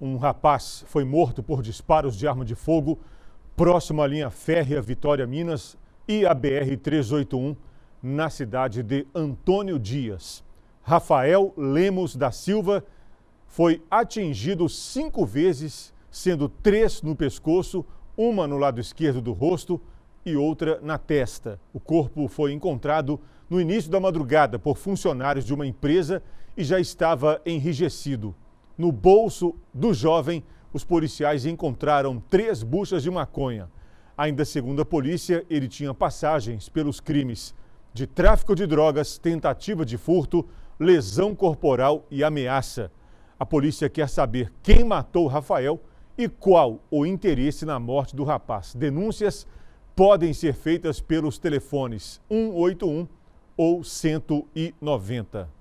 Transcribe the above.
Um rapaz foi morto por disparos de arma de fogo próximo à linha férrea Vitória Minas e a BR-381, na cidade de Antônio Dias. Rafael Lemos da Silva foi atingido cinco vezes, sendo três no pescoço, uma no lado esquerdo do rosto e outra na testa. O corpo foi encontrado no início da madrugada por funcionários de uma empresa e já estava enrijecido. No bolso do jovem, os policiais encontraram três buchas de maconha. Ainda segundo a polícia, ele tinha passagens pelos crimes de tráfico de drogas, tentativa de furto, lesão corporal e ameaça. A polícia quer saber quem matou Rafael e qual o interesse na morte do rapaz. Denúncias podem ser feitas pelos telefones 181 ou 190.